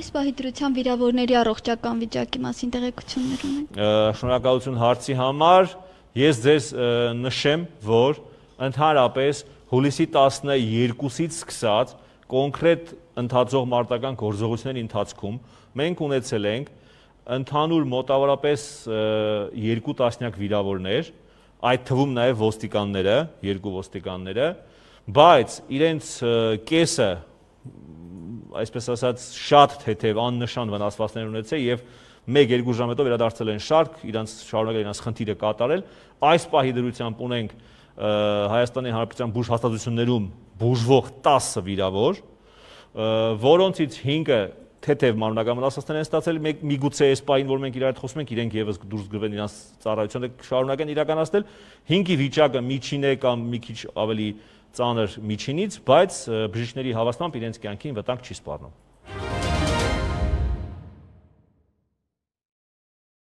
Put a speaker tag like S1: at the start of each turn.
S1: Այս պահի դրության վիրավորների առողջական վիճակի մասին տեղեկություններ ունեք։
S2: Շնորհակալություն հարցի համար։ Ես ձեզ նշեմ, որ ընդհանրապես հուլիսի 12-ից սկսած կոնկրետ ընթացող մարտական գործողությունների ընթացքում մենք ունեցել ենք ընդհանուր մոտավորապես 2 տասնյակ վիրավորներ, այդ թվում նաև ոստիկանները, երկու ոստիկանները, բայց իրենց կեսը այսպես ասած շատ թեթև աննշան վնասվածքներ ունեցել եւ 1-2 ժամ հետո վերադարձել են շարք, իրանց շարունակել իրանց խնդիրը կատարել։ Այս պահի դրությամբ ունենք Հայաստանի Հանրապետության բուժ հաստատություններում բուժվող 10 վիրավոր, որոնցից 5-ը թեթև մարմնական վնասվածքներ են ստացել, մեկ միգուցե այս պահին, որ մենք իրար հետ խոսում ենք, իրենք եւս դուրս գրվեն իրանց ծառայությունը շարունակեն իրականացնել։ 5-ի վիճակը միջին է կամ մի քիչ ավելի ծանր միջինից, բայց բժիշկների հավաստմամբ իրենց կյանքին վտանգ չի սպառնում։